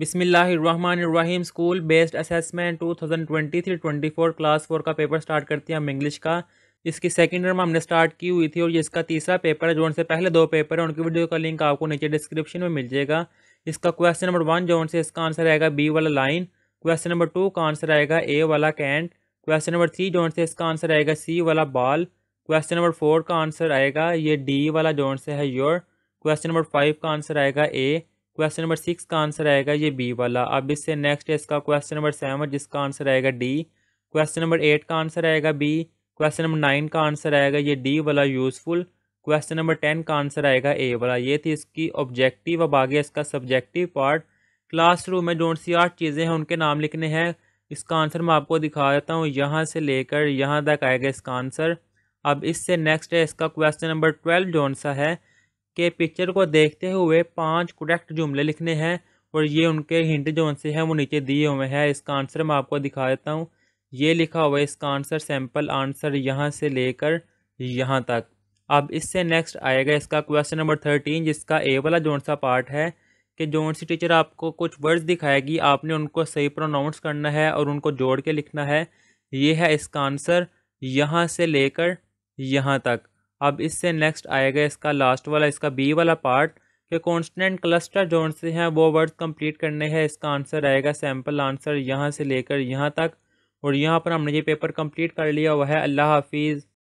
बिसमीम school based assessment two thousand twenty three twenty four class four का paper start करते हैं हम इंग्लिश का इसकी सेकेंड ईयर में हमने स्टार्ट की हुई थी और जिसका इसका तीसरा पेपर है जो उनसे पहले दो पेपर है उनकी वीडियो का लिंक आपको नीचे डिस्क्रिप्शन में मिल जाएगा इसका क्वेश्चन नंबर वन जो उनसे इसका आंसर आएगा बी वाला लाइन क्वेश्चन नंबर टू का आंसर आएगा ए वाला कैंट क्वेश्चन नंबर थ्री जो से इसका आंसर आएगा सी वाला बाल क्वेश्चन नंबर फोर का आंसर आएगा ये डी वाला जो से है योर क्वेश्चन नंबर फाइव का आंसर आएगा ए क्वेश्चन नंबर सिक्स का आंसर आएगा ये बी वाला अब इससे नेक्स्ट है इसका क्वेश्चन नंबर सेवन जिसका आंसर आएगा डी क्वेश्चन नंबर एट का आंसर आएगा बी क्वेश्चन नंबर नाइन का आंसर आएगा ये डी वाला यूजफुल क्वेश्चन नंबर टेन का आंसर आएगा ए वाला ये थी इसकी ऑब्जेक्टिव अब आगे इसका सब्जेक्टिव पार्ट क्लासरूम में जोन सी आठ चीज़ें हैं उनके नाम लिखने हैं इसका आंसर मैं आपको दिखा देता हूँ यहाँ से लेकर यहाँ तक आएगा इसका आंसर अब इससे नेक्स्ट है इसका क्वेश्चन नंबर ट्वेल्व जोन सा है के पिक्चर को देखते हुए पांच करेक्ट जुमले लिखने हैं और ये उनके हिंट जो उनसे हैं वो नीचे दिए हुए हैं इसका आंसर मैं आपको दिखा देता हूँ ये लिखा हुआ है इसका आंसर सैम्पल आंसर यहाँ से लेकर यहाँ तक अब इससे नेक्स्ट आएगा इसका क्वेश्चन नंबर थर्टीन जिसका ए वाला जोन सा पार्ट है कि जोन सी टीचर आपको कुछ वर्ड्स दिखाएगी आपने उनको सही प्रोनाउंस करना है और उनको जोड़ के लिखना है ये है इसका आंसर यहाँ से लेकर यहाँ तक अब इससे नेक्स्ट आएगा इसका लास्ट वाला इसका बी वाला पार्ट के कॉन्स्टेंट क्लस्टर जो से हैं वो वर्ड कंप्लीट करने हैं इसका आंसर आएगा सैम्पल आंसर यहाँ से लेकर यहाँ तक और यहाँ पर हमने ये पेपर कंप्लीट कर लिया वह है अल्लाह हाफिज़